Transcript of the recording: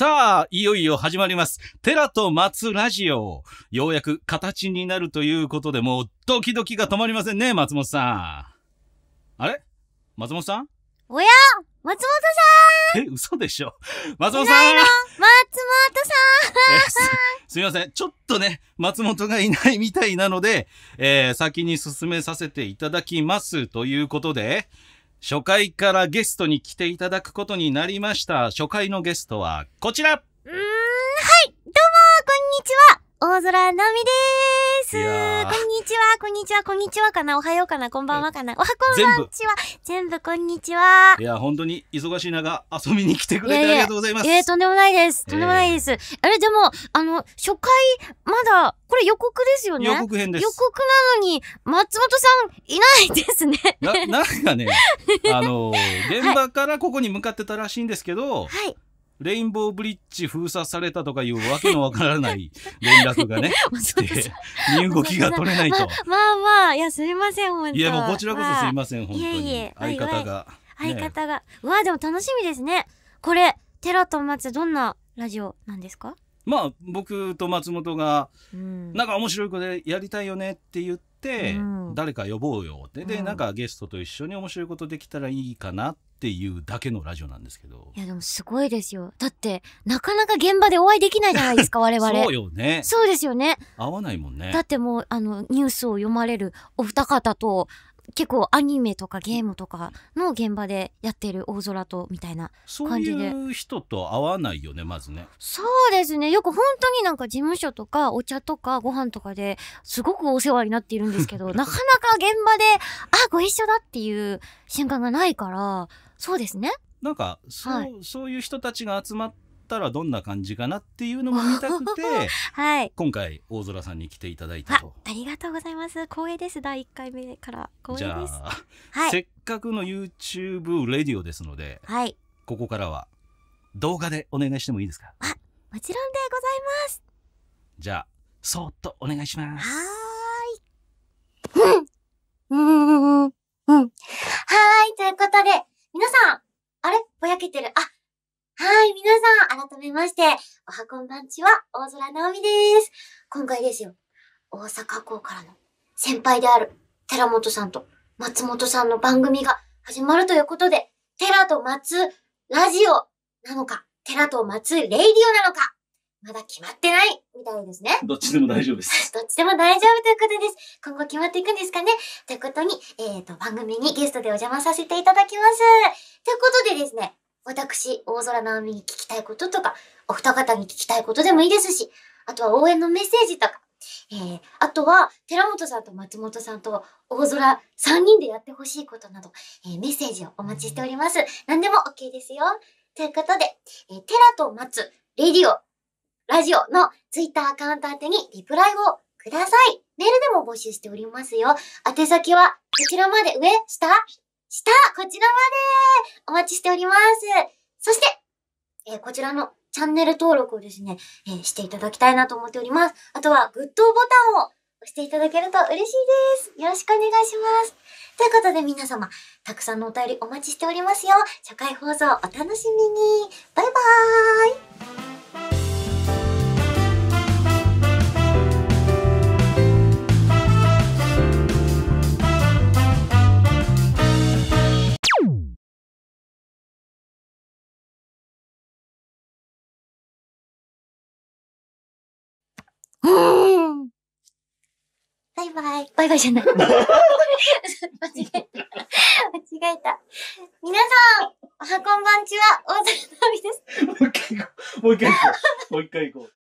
さあ、いよいよ始まります。テラと松ラジオ。ようやく形になるということで、もうドキドキが止まりませんね、松本さん。あれ松本さんおや松本さんえ、嘘でしょ松本さん松本さんすみません。ちょっとね、松本がいないみたいなので、えー、先に進めさせていただきますということで、初回からゲストに来ていただくことになりました。初回のゲストはこちらうーん、はい、どうも、こんにちは。大空奈美です。こんにちは、こんにちは、こんにちはかな、おはようかな、こんばんはかな、おはこんばんちは。全部こんにちは。いや、本当に忙しい中、遊びに来てくれてありがとうございます。えー、とんでもないです。とんでもないです。えー、あれ、でも、あの、初回、まだ、これ予告ですよね。予告編です。予告なのに、松本さん、いないですね。な、なんかね、あの、現場からここに向かってたらしいんですけど、はいレインボーブリッジ封鎖されたとかいうわけのわからない 連絡がね、て、身動きが取れないと。まあ、まあまあいや、すいません、本当いや、もうこちらこそすいません、本当に。いえいえ、相方が。相方が。うわ、でも楽しみですね。これ、寺と松、どんなラジオなんですかまあ、僕と松本が、なんか面白いことやりたいよねって言って、、誰か呼ぼうよって、で、なんかゲストと一緒に面白いことできたらいいかなっていうだけのラジオなんですけど。いや、でもすごいですよ。だって、なかなか現場でお会いできないじゃないですか、我々。そうよね。そうですよね。合わないもんね。だってもう、あの、ニュースを読まれるお二方と、結構アニメとかゲームとかの現場でやってる大空とみたいな感じでそういう人と会わないよねまずねそうですねよく本当になんか事務所とかお茶とかご飯とかですごくお世話になっているんですけど なかなか現場であご一緒だっていう瞬間がないからそうですねなんかそうはい、そういう人たちが集まってったらどんな感じかなっていうのも見たくて、はい、今回大空さんに来ていただいたとありがとうございます光栄です第1回目から光栄です、はい、せっかくの YouTube レディオですので、はい、ここからは動画でお願いしてもいいですかあもちろんでございますじゃあそっとお願いしますはいうんうんうんはいということで皆さんあれぼやけてるあはい、皆さん、改めまして、おはこんばんちは、大空直美です。今回ですよ、大阪港からの先輩である、寺本さんと松本さんの番組が始まるということで、寺と松ラジオなのか、寺と松レイディオなのか、まだ決まってないみたいですね。どっちでも大丈夫です。どっちでも大丈夫ということです。今後決まっていくんですかねということに、えっ、ー、と、番組にゲストでお邪魔させていただきます。ということでですね、私、大空直美に聞きたいこととか、お二方に聞きたいことでもいいですし、あとは応援のメッセージとか、えー、あとは、寺本さんと松本さんと大空3人でやってほしいことなど、えー、メッセージをお待ちしております。何でも OK ですよ。ということで、えー、寺と松、レディオ、ラジオのツイッターアカウント宛てにリプライをください。メールでも募集しておりますよ。宛先は、こちらまで上、下、した、こちらまでお待ちしております。そして、えー、こちらのチャンネル登録をですね、えー、していただきたいなと思っております。あとは、グッドボタンを押していただけると嬉しいです。よろしくお願いします。ということで皆様、たくさんのお便りお待ちしておりますよ。初回放送お楽しみに。バイバーイ。うん。バイバイ。バイバイじゃない。間違えた。間違えた。皆さん、おはこんばんちは、大谷のみです。もう一回行こう。もう一回行こう。もう一回行こう。